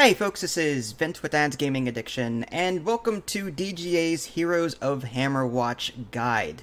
Hey folks, this is Vent with Ads Gaming Addiction, and welcome to DGA's Heroes of Hammerwatch Guide.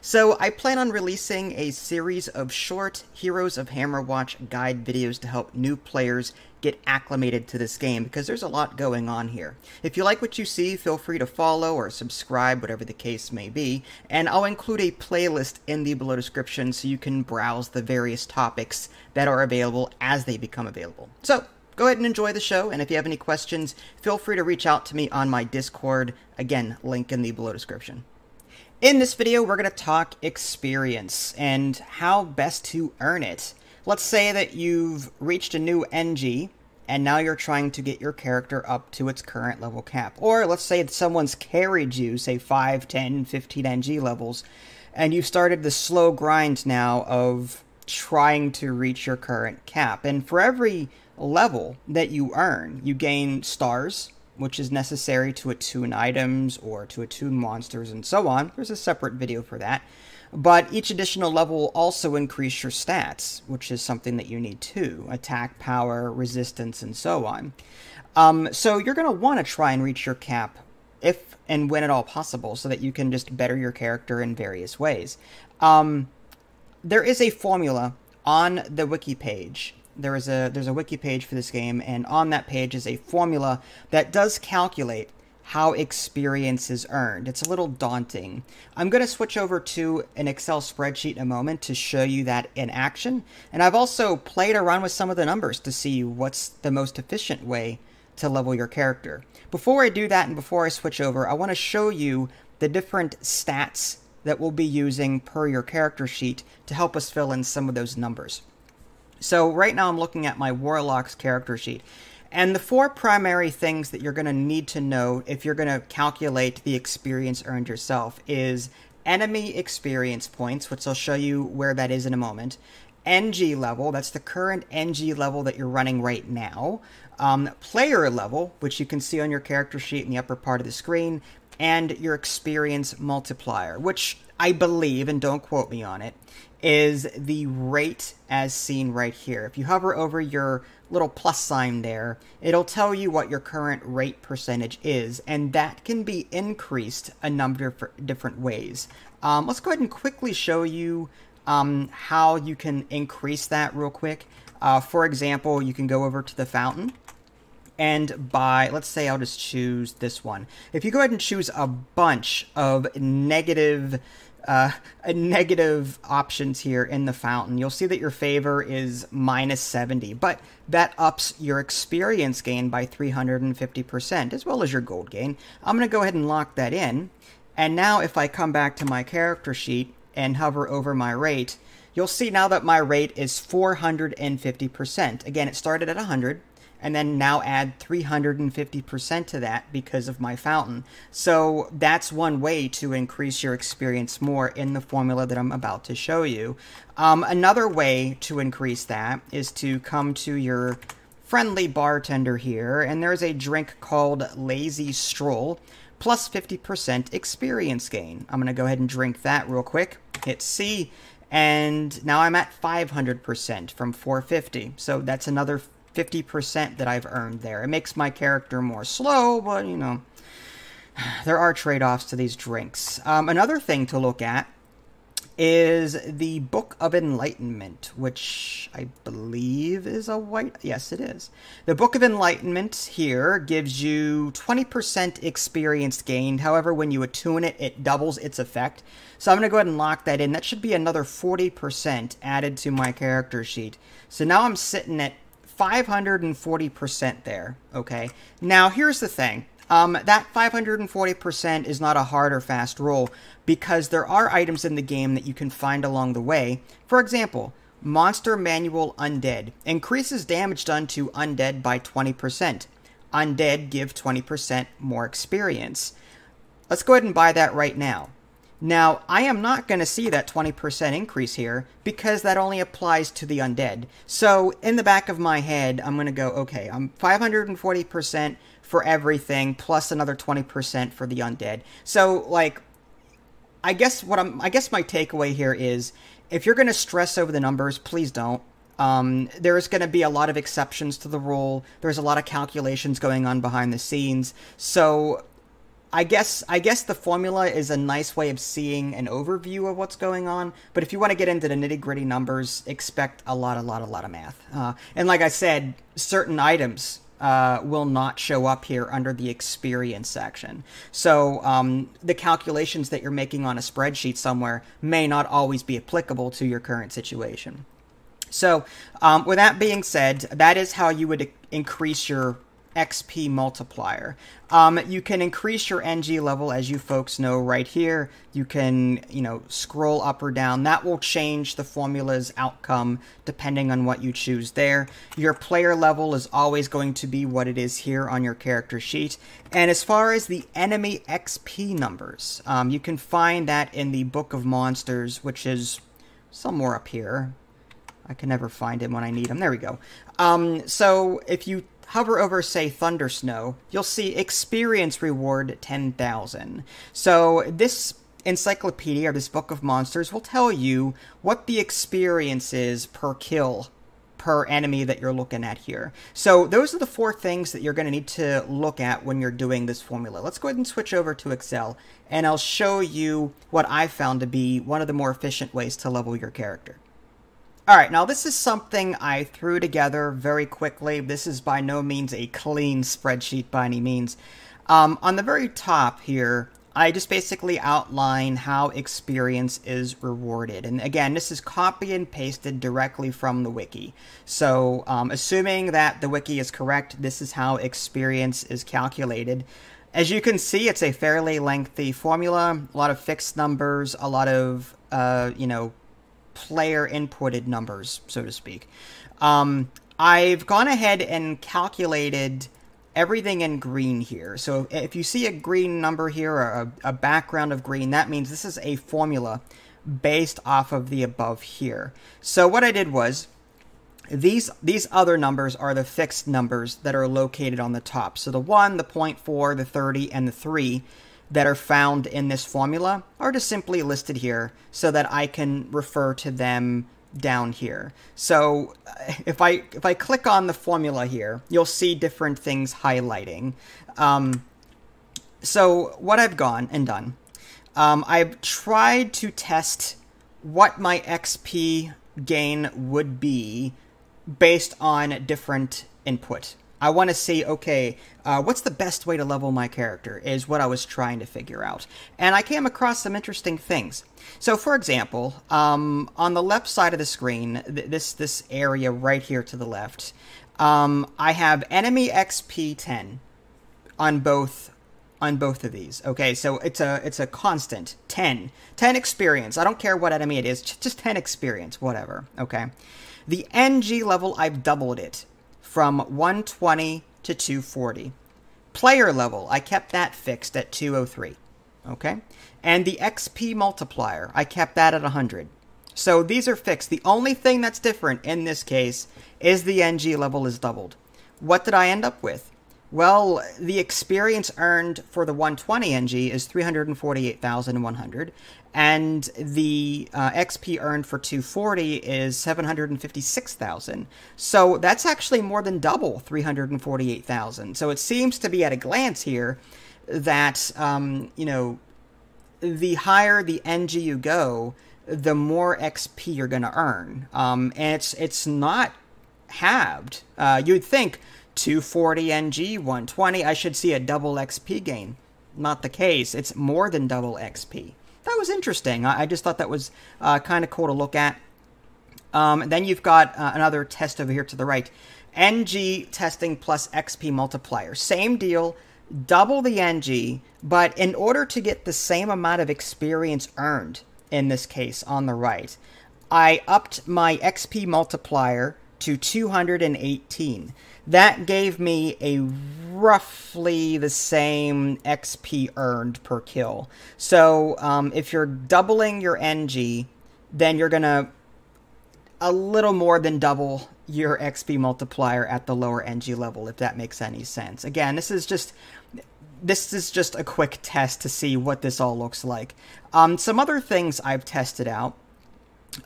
So, I plan on releasing a series of short Heroes of Hammerwatch guide videos to help new players get acclimated to this game, because there's a lot going on here. If you like what you see, feel free to follow or subscribe, whatever the case may be, and I'll include a playlist in the below description so you can browse the various topics that are available as they become available. So, go ahead and enjoy the show. And if you have any questions, feel free to reach out to me on my Discord. Again, link in the below description. In this video, we're going to talk experience and how best to earn it. Let's say that you've reached a new NG and now you're trying to get your character up to its current level cap. Or let's say someone's carried you, say 5, 10, 15 NG levels, and you've started the slow grind now of trying to reach your current cap. And for every level that you earn, you gain stars, which is necessary to attune items or to attune monsters and so on. There's a separate video for that. But each additional level will also increase your stats, which is something that you need too attack, power, resistance, and so on. Um, so you're going to want to try and reach your cap if and when at all possible so that you can just better your character in various ways. Um, there is a formula on the wiki page. There is a there's a wiki page for this game, and on that page is a formula that does calculate how experience is earned. It's a little daunting. I'm going to switch over to an Excel spreadsheet in a moment to show you that in action. And I've also played around with some of the numbers to see what's the most efficient way to level your character. Before I do that and before I switch over, I want to show you the different stats that we'll be using per your character sheet to help us fill in some of those numbers. So right now I'm looking at my Warlock's character sheet. And the four primary things that you're going to need to know if you're going to calculate the experience earned yourself is enemy experience points, which I'll show you where that is in a moment, NG level, that's the current NG level that you're running right now, um, player level, which you can see on your character sheet in the upper part of the screen, and your experience multiplier, which I believe, and don't quote me on it, is the rate as seen right here. If you hover over your little plus sign there, it'll tell you what your current rate percentage is, and that can be increased a number of different ways. Um, let's go ahead and quickly show you um, how you can increase that real quick. Uh, for example, you can go over to the fountain and by, let's say I'll just choose this one. If you go ahead and choose a bunch of negative uh, negative options here in the fountain, you'll see that your favor is minus 70, but that ups your experience gain by 350%, as well as your gold gain. I'm going to go ahead and lock that in. And now if I come back to my character sheet and hover over my rate, you'll see now that my rate is 450%. Again, it started at 100, and then now add 350% to that because of my fountain. So that's one way to increase your experience more in the formula that I'm about to show you. Um, another way to increase that is to come to your friendly bartender here, and there's a drink called Lazy Stroll, plus 50% experience gain. I'm going to go ahead and drink that real quick, hit C, and now I'm at 500% from 450. So that's another 50% that I've earned there. It makes my character more slow, but you know, there are trade offs to these drinks. Um, another thing to look at is the Book of Enlightenment, which I believe is a white. Yes, it is. The Book of Enlightenment here gives you 20% experience gained. However, when you attune it, it doubles its effect. So I'm going to go ahead and lock that in. That should be another 40% added to my character sheet. So now I'm sitting at 540% there, okay? Now, here's the thing. Um, that 540% is not a hard or fast rule because there are items in the game that you can find along the way. For example, Monster Manual Undead increases damage done to undead by 20%. Undead give 20% more experience. Let's go ahead and buy that right now. Now, I am not going to see that 20% increase here because that only applies to the undead. So, in the back of my head, I'm going to go, okay, I'm 540% for everything plus another 20% for the undead. So, like I guess what I'm I guess my takeaway here is if you're going to stress over the numbers, please don't. Um, there's going to be a lot of exceptions to the rule. There's a lot of calculations going on behind the scenes. So I guess I guess the formula is a nice way of seeing an overview of what's going on. But if you want to get into the nitty gritty numbers, expect a lot, a lot, a lot of math. Uh, and like I said, certain items uh, will not show up here under the experience section. So um, the calculations that you're making on a spreadsheet somewhere may not always be applicable to your current situation. So, um, with that being said, that is how you would increase your XP multiplier. Um, you can increase your NG level, as you folks know right here. You can, you know, scroll up or down. That will change the formula's outcome depending on what you choose there. Your player level is always going to be what it is here on your character sheet. And as far as the enemy XP numbers, um, you can find that in the Book of Monsters, which is somewhere up here. I can never find him when I need him. There we go. Um, so if you hover over, say, Thunder Snow, you'll see Experience Reward 10,000. So this encyclopedia or this book of monsters will tell you what the experience is per kill per enemy that you're looking at here. So those are the four things that you're going to need to look at when you're doing this formula. Let's go ahead and switch over to Excel and I'll show you what I found to be one of the more efficient ways to level your character. All right, now this is something I threw together very quickly. This is by no means a clean spreadsheet by any means. Um, on the very top here, I just basically outline how experience is rewarded. And again, this is copy and pasted directly from the wiki. So um, assuming that the wiki is correct, this is how experience is calculated. As you can see, it's a fairly lengthy formula, a lot of fixed numbers, a lot of, uh, you know, player inputted numbers, so to speak. Um, I've gone ahead and calculated everything in green here. So if you see a green number here or a, a background of green, that means this is a formula based off of the above here. So what I did was these these other numbers are the fixed numbers that are located on the top. So the 1, the 0.4, the 30, and the 3 that are found in this formula are just simply listed here so that I can refer to them down here. So uh, if I if I click on the formula here, you'll see different things highlighting. Um, so what I've gone and done, um, I've tried to test what my XP gain would be based on different input. I want to see, okay, uh, what's the best way to level my character is what I was trying to figure out. And I came across some interesting things. So, for example, um, on the left side of the screen, th- this, this area right here to the left, um, I have enemy XP 10 on both on both of these. Okay, so it's a it's a constant 10. 10 experience. I don't care what enemy it is, just 10 experience, whatever. Okay. The NG level, I've doubled it from 120 to 240. Player level, I kept that fixed at 203. Okay? And the XP multiplier, I kept that at 100. So these are fixed. The only thing that's different in this case is the NG level is doubled. What did I end up with? Well, the experience earned for the 120 NG is 348,100, and the uh, XP earned for 240 is 756,000. So that's actually more than double 348,000. So it seems to be at a glance here that, um, you know, the higher the NG you go, the more XP you're going to earn. Um, and it's, it's not halved. Uh, you'd think 240 NG, 120. I should see a double XP gain. Not the case. It's more than double XP. That was interesting. I, just thought that was uh, kind of cool to look at. Um, then you've got uh, another test over here to the right. NG testing plus XP multiplier. Same deal, double the NG, but in order to get the same amount of experience earned, in this case on the right, I upped my XP multiplier to 218. That gave me a roughly the same XP earned per kill. So um, if you're doubling your NG, then you're going to a little more than double your XP multiplier at the lower NG level, if that makes any sense. Again, this is just this is just a quick test to see what this all looks like. Um, some other things I've tested out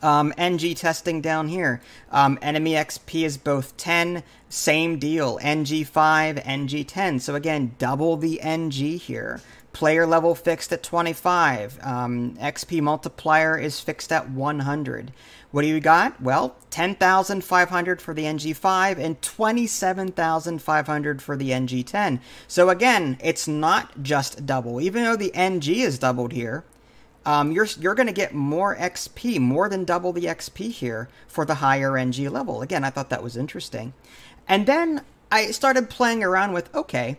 um, NG testing down here. Um, enemy XP is both 10, same deal, NG5, NG10. So again, double the NG here. Player level fixed at 25. Um, XP multiplier is fixed at 100. What do you got? Well, 10,500 for the NG5 and 27,500 for the NG10. So again, it's not just double. Even though the NG is doubled here, um, you're you're going to get more XP, more than double the XP here for the higher NG level. Again, I thought that was interesting. And then I started playing around with okay,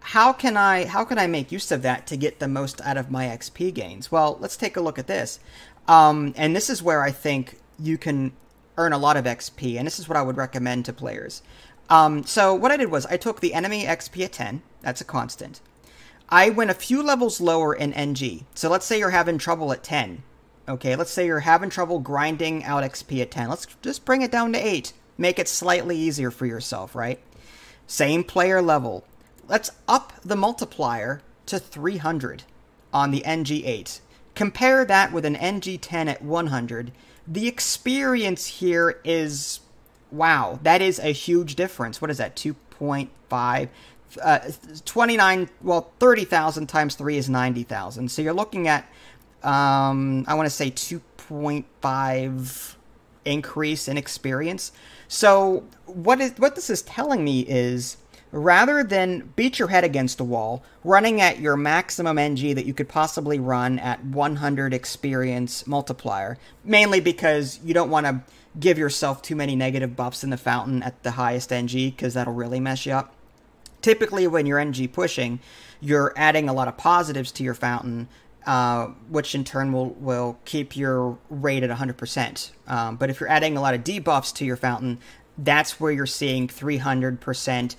how can I how can I make use of that to get the most out of my XP gains? Well, let's take a look at this. Um, and this is where I think you can earn a lot of XP, and this is what I would recommend to players. Um, so what I did was I took the enemy XP at 10, that's a constant. I went a few levels lower in NG. So let's say you're having trouble at 10. Okay, let's say you're having trouble grinding out XP at 10. Let's just bring it down to 8. Make it slightly easier for yourself, right? Same player level. Let's up the multiplier to 300 on the NG8. Compare that with an NG10 at 100. The experience here is wow, that is a huge difference. What is that? 2.5 uh, 29, well, 30,000 times 3 is 90,000. So you're looking at, um, I want to say 2.5 increase in experience. So what is what this is telling me is rather than beat your head against a wall, running at your maximum NG that you could possibly run at 100 experience multiplier, mainly because you don't want to give yourself too many negative buffs in the fountain at the highest NG because that'll really mess you up typically when you're ng pushing you're adding a lot of positives to your fountain uh, which in turn will, will keep your rate at 100%. Um, but if you're adding a lot of debuffs to your fountain, that's where you're seeing 300%, 200%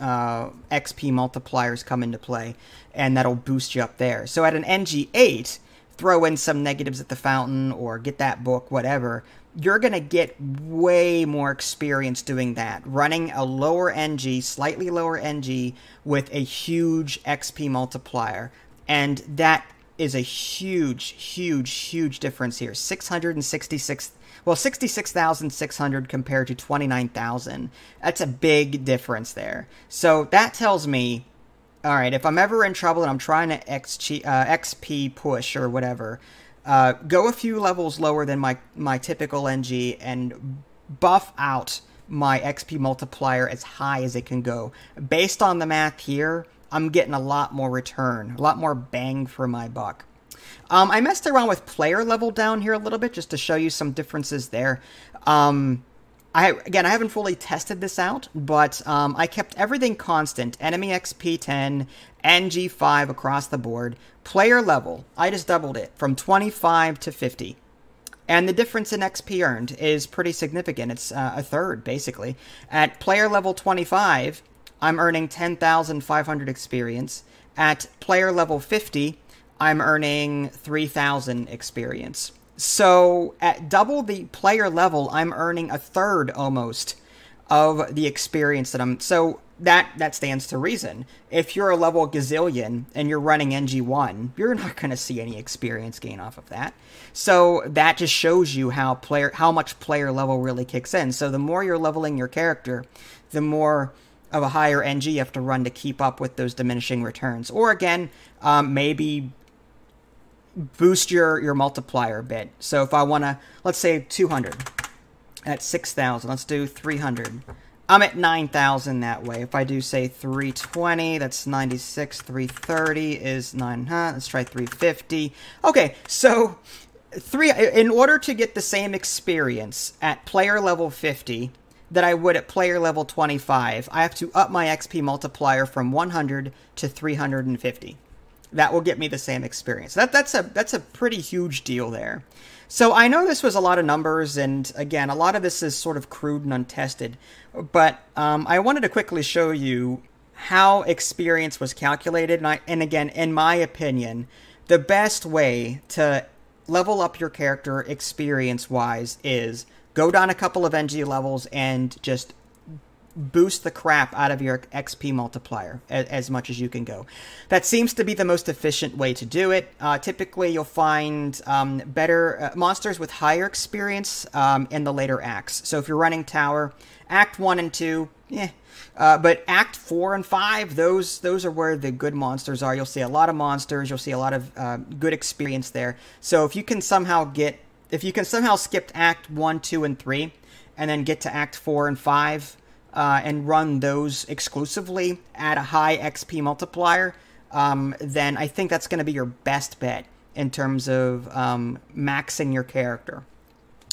uh, XP multipliers come into play, and that'll boost you up there. So at an NG8, throw in some negatives at the fountain or get that book, whatever, you're going to get way more experience doing that, running a lower NG, slightly lower NG, with a huge XP multiplier. And that is a huge, huge, huge difference here. 666, well, 66,600 compared to 29,000. That's a big difference there. So that tells me, all right, if I'm ever in trouble and I'm trying to uh, XP push or whatever, uh, go a few levels lower than my, my typical NG and buff out my XP multiplier as high as it can go. Based on the math here, I'm getting a lot more return, a lot more bang for my buck. Um, I messed around with player level down here a little bit just to show you some differences there. Um, I again, I haven't fully tested this out, but um, I kept everything constant: enemy XP 10, NG 5 across the board, Player level, I just doubled it from 25 to 50. And the difference in XP earned is pretty significant. It's uh, a third, basically. At player level 25, I'm earning 10,500 experience. At player level 50, I'm earning 3,000 experience. So at double the player level, I'm earning a third almost of the experience that I'm. So that that stands to reason. If you're a level gazillion and you're running NG1, you're not going to see any experience gain off of that. So that just shows you how player how much player level really kicks in. So the more you're leveling your character, the more of a higher NG you have to run to keep up with those diminishing returns. Or again, um, maybe boost your your multiplier a bit. So if I want to let's say 200 at 6,000, let's do 300 I'm at 9,000 that way. If I do say 320, that's 96. 330 is 900. Let's try 350. Okay, so three. In order to get the same experience at player level 50 that I would at player level 25, I have to up my XP multiplier from 100 to 350. That will get me the same experience. That that's a that's a pretty huge deal there. So I know this was a lot of numbers, and again, a lot of this is sort of crude and untested, but um, I wanted to quickly show you how experience was calculated. And, I, and again, in my opinion, the best way to level up your character experience wise is go down a couple of NG levels and just boost the crap out of your XP multiplier as, as, much as you can go. That seems to be the most efficient way to do it. Uh, typically, you'll find um, better uh, monsters with higher experience um, in the later acts. So if you're running tower, Act One and Two, yeah, uh, but Act Four and Five, those those are where the good monsters are. You'll see a lot of monsters. You'll see a lot of uh, good experience there. So if you can somehow get if you can somehow skip Act One, Two, and Three, and then get to Act Four and Five, uh, and run those exclusively at a high XP multiplier, um, then I think that's going to be your best bet in terms of um, maxing your character.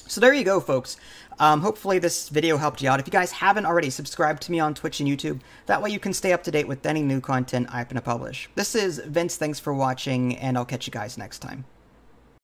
So there you go, folks. Um, hopefully this video helped you out. If you guys haven't already, subscribe to me on Twitch and YouTube. That way you can stay up to date with any new content I happen to publish. This is Vince, thanks for watching, and I'll catch you guys next time.